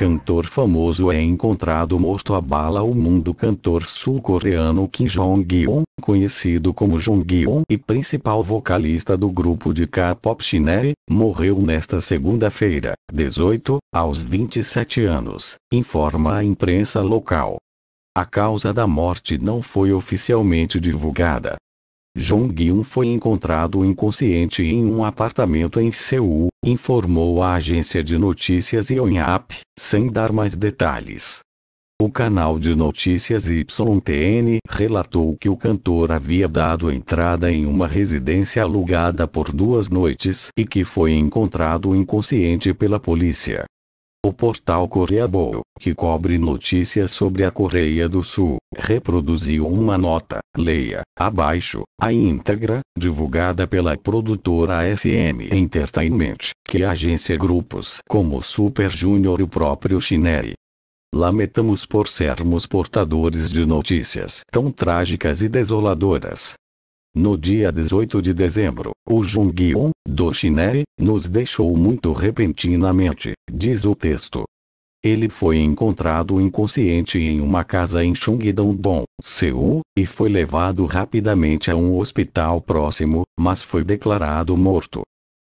cantor famoso é encontrado morto a bala o mundo cantor sul-coreano Kim Jong-un, conhecido como Jong-un e principal vocalista do grupo de K-pop Shinee, morreu nesta segunda-feira, 18, aos 27 anos, informa a imprensa local. A causa da morte não foi oficialmente divulgada, Jong-un foi encontrado inconsciente em um apartamento em Seul, informou a agência de notícias Yonhap, sem dar mais detalhes. O canal de notícias YTN relatou que o cantor havia dado entrada em uma residência alugada por duas noites e que foi encontrado inconsciente pela polícia. O portal Coreabol, que cobre notícias sobre a Coreia do Sul, reproduziu uma nota, leia, abaixo, a íntegra, divulgada pela produtora SM Entertainment, que agência grupos como Super Junior e o próprio Shineri. Lamentamos por sermos portadores de notícias tão trágicas e desoladoras, no dia 18 de dezembro, o Jung Jonghyun, do Shinere, nos deixou muito repentinamente, diz o texto. Ele foi encontrado inconsciente em uma casa em Chungdong-dong, Seul, e foi levado rapidamente a um hospital próximo, mas foi declarado morto.